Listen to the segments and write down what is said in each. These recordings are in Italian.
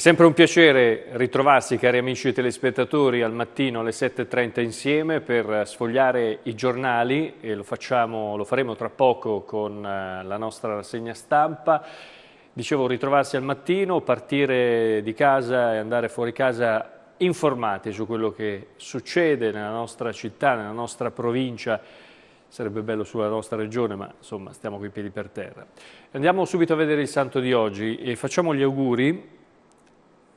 È sempre un piacere ritrovarsi, cari amici e telespettatori, al mattino alle 7.30 insieme per sfogliare i giornali e lo, facciamo, lo faremo tra poco con eh, la nostra rassegna stampa. Dicevo, ritrovarsi al mattino, partire di casa e andare fuori casa informati su quello che succede nella nostra città, nella nostra provincia, sarebbe bello sulla nostra regione, ma insomma stiamo coi piedi per terra. Andiamo subito a vedere il santo di oggi e facciamo gli auguri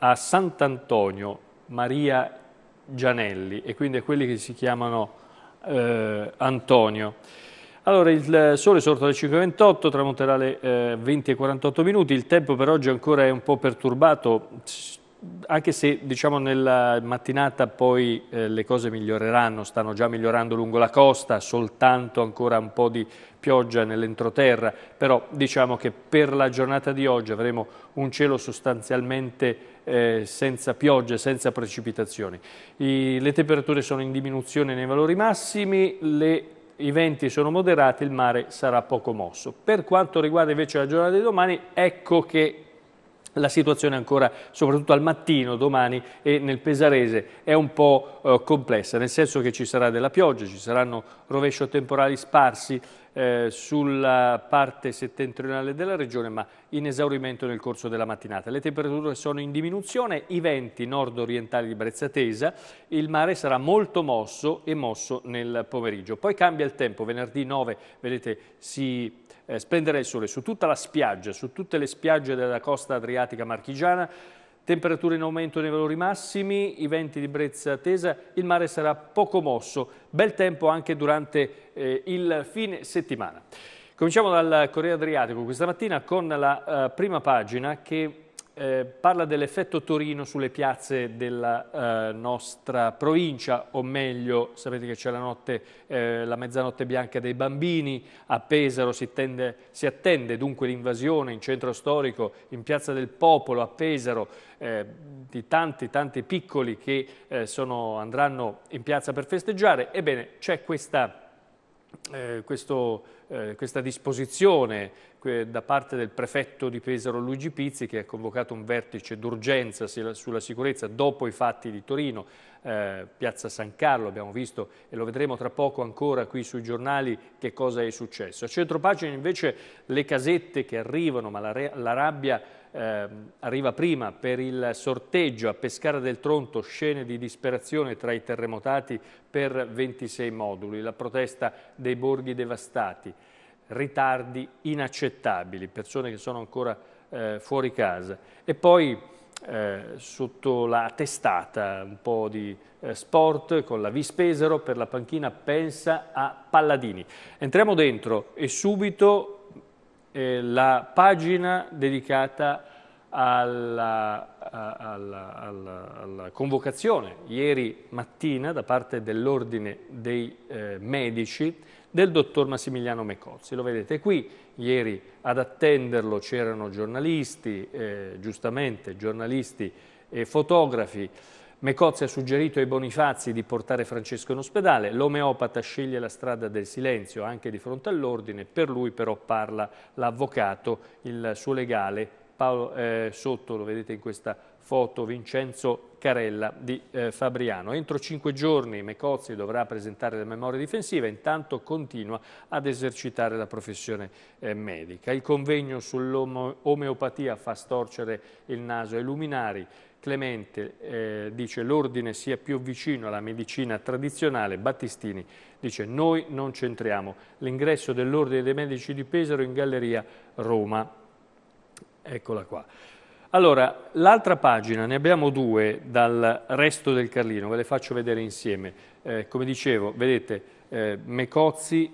a Sant'Antonio Maria Gianelli e quindi a quelli che si chiamano eh, Antonio. Allora, il sole è sorto alle 5.28, tramonterà alle eh, 20.48 minuti, il tempo per oggi ancora è un po' perturbato, anche se diciamo nella mattinata poi eh, le cose miglioreranno, stanno già migliorando lungo la costa, soltanto ancora un po' di pioggia nell'entroterra, però diciamo che per la giornata di oggi avremo un cielo sostanzialmente eh, senza piogge, senza precipitazioni. I, le temperature sono in diminuzione nei valori massimi, le i venti sono moderati, il mare sarà poco mosso. Per quanto riguarda invece la giornata di domani, ecco che la situazione ancora, soprattutto al mattino, domani e nel Pesarese, è un po' eh, complessa, nel senso che ci sarà della pioggia, ci saranno rovescio temporali sparsi eh, sulla parte settentrionale della regione, ma in esaurimento nel corso della mattinata. Le temperature sono in diminuzione, i venti nord-orientali di Brezza Tesa, il mare sarà molto mosso e mosso nel pomeriggio. Poi cambia il tempo, venerdì 9, vedete, si eh, splendere il sole su tutta la spiaggia, su tutte le spiagge della costa adriatica marchigiana, temperature in aumento nei valori massimi, i venti di brezza tesa, il mare sarà poco mosso, bel tempo anche durante eh, il fine settimana. Cominciamo dal Corriere Adriatico questa mattina con la eh, prima pagina che eh, parla dell'effetto Torino sulle piazze della eh, nostra provincia, o meglio, sapete che c'è la, notte, eh, la mezzanotte bianca dei bambini, a Pesaro si, tende, si attende dunque l'invasione in centro storico, in piazza del popolo, a Pesaro, eh, di tanti tanti piccoli che eh, sono, andranno in piazza per festeggiare. Ebbene, c'è questa... Eh, questo, eh, questa disposizione da parte del prefetto di Pesaro Luigi Pizzi che ha convocato un vertice d'urgenza sulla sicurezza dopo i fatti di Torino, eh, piazza San Carlo abbiamo visto e lo vedremo tra poco ancora qui sui giornali che cosa è successo. A centro pagina invece le casette che arrivano ma la, la rabbia eh, arriva prima per il sorteggio a Pescara del Tronto, scene di disperazione tra i terremotati per 26 moduli, la protesta dei borghi devastati ritardi inaccettabili, persone che sono ancora eh, fuori casa. E poi eh, sotto la testata un po' di eh, sport con la Vispesero per la panchina Pensa a Palladini. Entriamo dentro e subito eh, la pagina dedicata alla, alla, alla, alla, convocazione ieri mattina da parte dell'Ordine dei eh, Medici del dottor Massimiliano Mecozzi. Lo vedete qui, ieri ad attenderlo c'erano giornalisti, eh, giustamente giornalisti e fotografi. Mecozzi ha suggerito ai Bonifazi di portare Francesco in ospedale, l'omeopata sceglie la strada del silenzio anche di fronte all'ordine, per lui però parla l'avvocato, il suo legale, Paolo, eh, sotto lo vedete in questa foto Vincenzo Carella di eh, Fabriano. Entro cinque giorni Mecozzi dovrà presentare la memoria difensiva, intanto continua ad esercitare la professione eh, medica. Il convegno sull'omeopatia fa storcere il naso ai luminari. Clemente eh, dice l'ordine sia più vicino alla medicina tradizionale, Battistini dice noi non c'entriamo. L'ingresso dell'ordine dei medici di Pesaro in Galleria Roma. Eccola qua. Allora, l'altra pagina, ne abbiamo due dal resto del Carlino, ve le faccio vedere insieme. Eh, come dicevo, vedete, eh, Mecozzi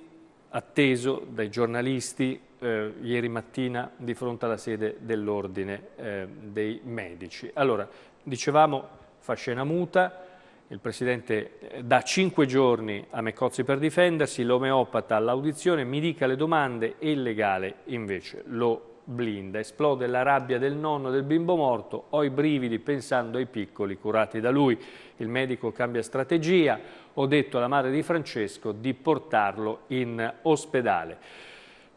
atteso dai giornalisti eh, ieri mattina di fronte alla sede dell'Ordine eh, dei Medici. Allora, dicevamo, fa scena muta, il Presidente eh, dà cinque giorni a Mecozzi per difendersi, l'omeopata all'audizione, mi dica le domande e il legale invece lo blinda. Esplode la rabbia del nonno del bimbo morto, ho i brividi pensando ai piccoli curati da lui. Il medico cambia strategia, ho detto alla madre di Francesco di portarlo in ospedale.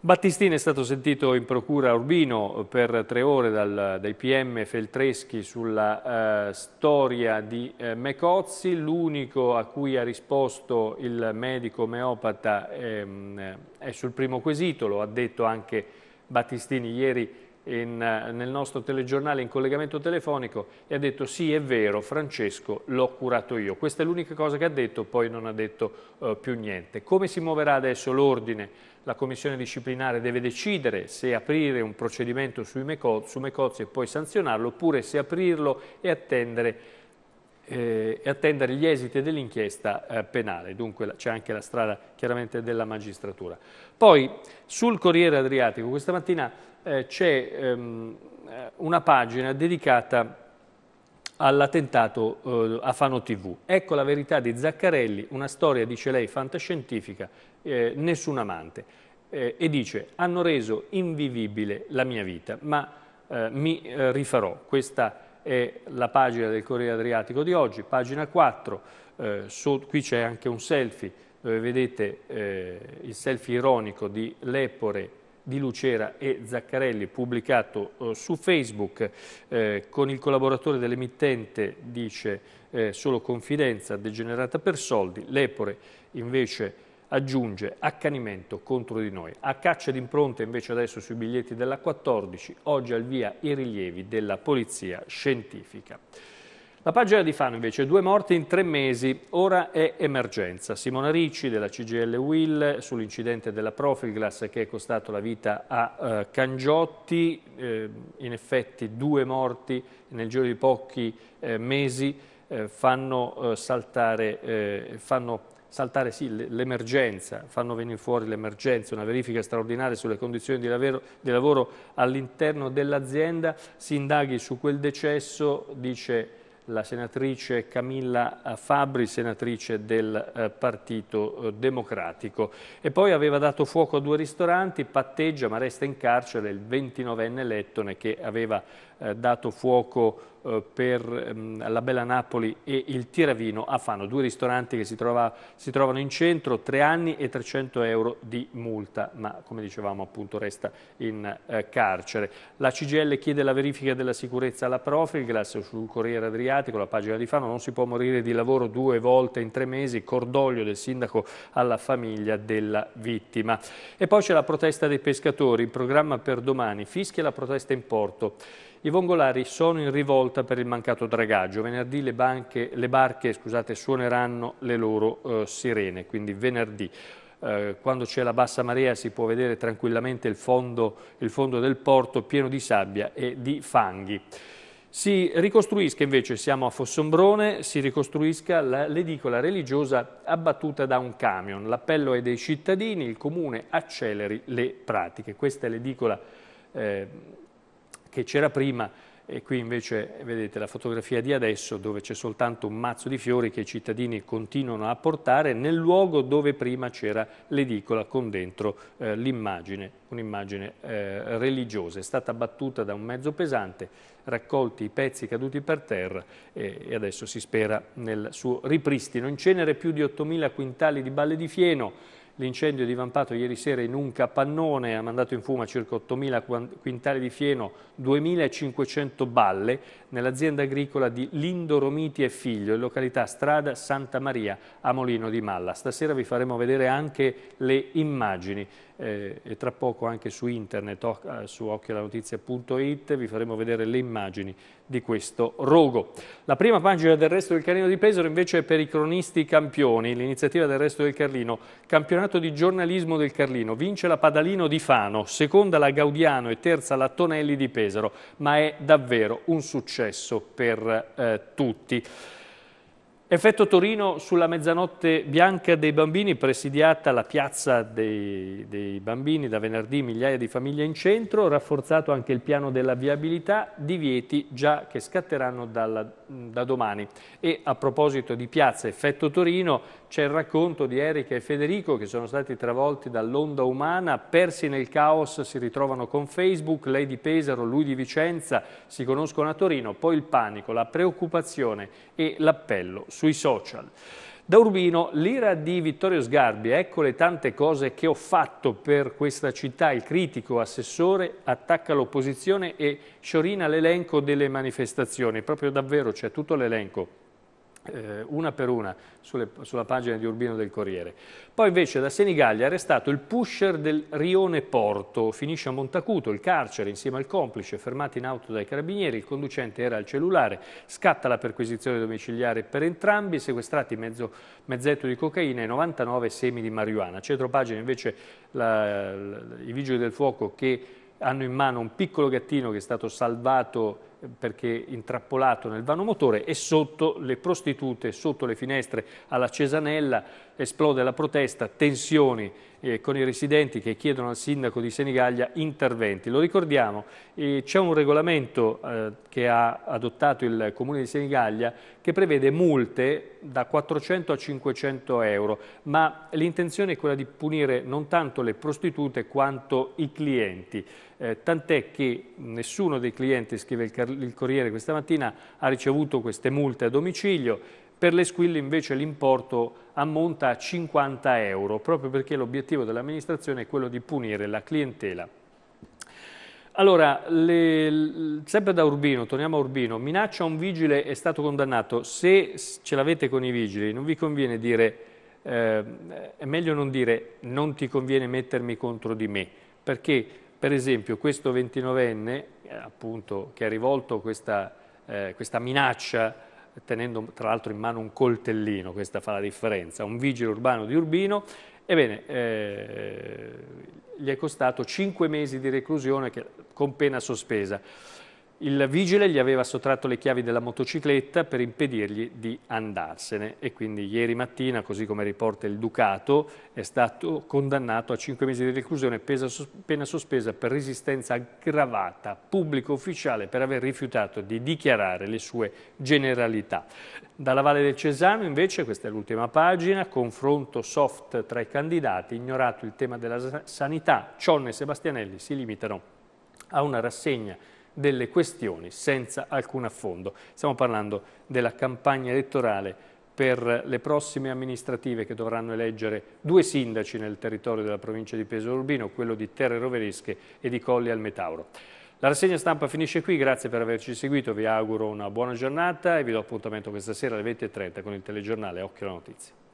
Battistini è stato sentito in procura a Urbino per tre ore dal, dai PM Feltreschi sulla eh, storia di eh, Mecozzi, l'unico a cui ha risposto il medico omeopata ehm, è sul primo quesito, lo ha detto anche Battistini ieri in, eh, nel nostro telegiornale in collegamento telefonico e ha detto sì è vero Francesco l'ho curato io. Questa è l'unica cosa che ha detto, poi non ha detto eh, più niente. Come si muoverà adesso l'ordine? La commissione disciplinare deve decidere se aprire un procedimento su Mecozzi e poi sanzionarlo oppure se aprirlo e attendere eh, e attendere gli esiti dell'inchiesta eh, penale, dunque c'è anche la strada chiaramente della magistratura. Poi sul Corriere Adriatico questa mattina eh, c'è ehm, eh, una pagina dedicata all'attentato eh, a Fano TV. Ecco la verità di Zaccarelli, una storia, dice lei, fantascientifica, eh, nessun amante. e dice, hanno reso invivibile la mia vita, ma mi rifarò. Questa è la pagina del Corriere Adriatico di oggi, pagina 4, eh, so, qui c'è anche un selfie dove vedete eh, il selfie ironico di Lepore di Lucera e Zaccarelli pubblicato eh, su Facebook eh, con il collaboratore dell'emittente dice eh, solo confidenza degenerata per soldi, Lepore invece aggiunge accanimento contro di noi. A caccia d'impronte invece adesso sui biglietti della 14, oggi al via i rilievi della polizia scientifica. La pagina di Fano invece, due morti in tre mesi, ora è emergenza. Simona Ricci della CGL Will sull'incidente della Profilglass che è costato la vita a eh, Cangiotti, eh, in effetti due morti nel giro di pochi eh, mesi eh, fanno eh, saltare, eh, fanno saltare sì l'emergenza, fanno venire fuori l'emergenza, una verifica straordinaria sulle condizioni di lavoro, lavoro all'interno dell'azienda, si indaghi su quel decesso, dice la senatrice Camilla Fabri, senatrice del eh, Partito eh, Democratico. E poi aveva dato fuoco a due ristoranti, patteggia ma resta in carcere il 29enne Lettone che aveva eh, dato fuoco eh, per ehm, la Bella Napoli e il Tiravino a Fano, due ristoranti che si, trova, si trovano in centro, tre anni e 300 euro di multa, ma come dicevamo appunto resta in eh, carcere. La CGL chiede la verifica della sicurezza alla Profilglass sul Corriere Adriatico, la pagina di Fano, non si può morire di lavoro due volte in tre mesi, cordoglio del sindaco alla famiglia della vittima. E poi c'è la protesta dei pescatori, in programma per domani, fischia la protesta in porto. I vongolari sono in rivolta per il mancato dragaggio. Venerdì le, banche, le barche scusate, suoneranno le loro eh, sirene, quindi venerdì. Eh, quando c'è la bassa marea si può vedere tranquillamente il fondo, il fondo del porto pieno di sabbia e di fanghi si ricostruisca invece, siamo a Fossombrone, si ricostruisca l'edicola religiosa abbattuta da un camion. L'appello è dei cittadini, il comune acceleri le pratiche. Questa è l'edicola eh, che c'era prima e qui invece vedete la fotografia di adesso dove c'è soltanto un mazzo di fiori che i cittadini continuano a portare nel luogo dove prima c'era l'edicola con dentro eh, l'immagine, un'immagine eh, religiosa. È stata battuta da un mezzo pesante, raccolti i pezzi caduti per terra e, e adesso si spera nel suo ripristino. In cenere più di 8.000 quintali di balle di fieno, L'incendio è divampato ieri sera in un capannone ha mandato in fuma circa 8.000 quintali di fieno, 2.500 balle nell'azienda agricola di Lindo Romiti e Figlio, in località Strada Santa Maria a Molino di Malla. Stasera vi faremo vedere anche le immagini eh, e tra poco anche su internet, eh, su occhiolanotizia.it, vi faremo vedere le immagini di questo rogo. La prima pagina del resto del Carlino di Pesaro invece è per i cronisti campioni, l'iniziativa del resto del Carlino, campionato di giornalismo del Carlino, vince la Padalino di Fano, seconda la Gaudiano e terza la Tonelli di Pesaro, ma è davvero un successo per eh, tutti. Effetto Torino sulla mezzanotte bianca dei bambini, presidiata la piazza dei, dei, bambini da venerdì, migliaia di famiglie in centro, rafforzato anche il piano della viabilità, divieti già che scatteranno dalla, da domani. E a proposito di piazza Effetto Torino, c'è il racconto di Erika e Federico che sono stati travolti dall'onda umana, persi nel caos, si ritrovano con Facebook, lei di Pesaro, lui di Vicenza, si conoscono a Torino, poi il panico, la preoccupazione e l'appello sui social. Da Urbino, l'ira di Vittorio Sgarbi, ecco le tante cose che ho fatto per questa città, il critico assessore attacca l'opposizione e sciorina l'elenco delle manifestazioni, proprio davvero c'è tutto l'elenco eh, una per una sulle, sulla pagina di Urbino del Corriere. Poi invece da Senigallia è arrestato il pusher del Rione Porto, finisce a Montacuto, il carcere insieme al complice, fermato in auto dai carabinieri, il conducente era al cellulare, scatta la perquisizione domiciliare per entrambi, sequestrati mezzo, mezzetto di cocaina e 99 semi di marijuana. Centro pagina invece la, la, i vigili del fuoco che hanno in mano un piccolo gattino che è stato salvato perché intrappolato nel vano motore e sotto le prostitute, sotto le finestre alla Cesanella esplode la protesta, tensioni eh, con i residenti che chiedono al sindaco di Senigallia interventi. Lo ricordiamo, eh, c'è un regolamento eh, che ha adottato il comune di Senigallia che prevede multe da 400 a 500 euro, ma l'intenzione è quella di punire non tanto le prostitute quanto i clienti eh, tant'è che nessuno dei clienti, scrive il, il Corriere questa mattina, ha ricevuto queste multe a domicilio, per le squille invece l'importo ammonta a 50 euro, proprio perché l'obiettivo dell'amministrazione è quello di punire la clientela. Allora, le, sempre da Urbino, torniamo a Urbino, minaccia un vigile è stato condannato, se ce l'avete con i vigili non vi conviene dire, eh, è meglio non dire non ti conviene mettermi contro di me, perché per esempio questo 29enne, eh, appunto, che ha rivolto questa, eh, questa minaccia tenendo tra l'altro in mano un coltellino, questa fa la differenza, un vigile urbano di Urbino, ebbene eh, gli è costato 5 mesi di reclusione che, con pena sospesa. Il vigile gli aveva sottratto le chiavi della motocicletta per impedirgli di andarsene e quindi ieri mattina, così come riporta il Ducato, è stato condannato a 5 mesi di reclusione e pena sospesa per resistenza aggravata pubblico ufficiale per aver rifiutato di dichiarare le sue generalità. Dalla Valle del Cesano invece, questa è l'ultima pagina, confronto soft tra i candidati, ignorato il tema della sanità, Cionne e Sebastianelli si limitano a una rassegna delle questioni senza alcun affondo. Stiamo parlando della campagna elettorale per le prossime amministrative che dovranno eleggere due sindaci nel territorio della provincia di Pesaro Urbino, quello di Terre Roveresche e di Colli al Metauro. La rassegna stampa finisce qui, grazie per averci seguito, vi auguro una buona giornata e vi do appuntamento questa sera alle 20.30 con il telegiornale Occhio alla Notizia.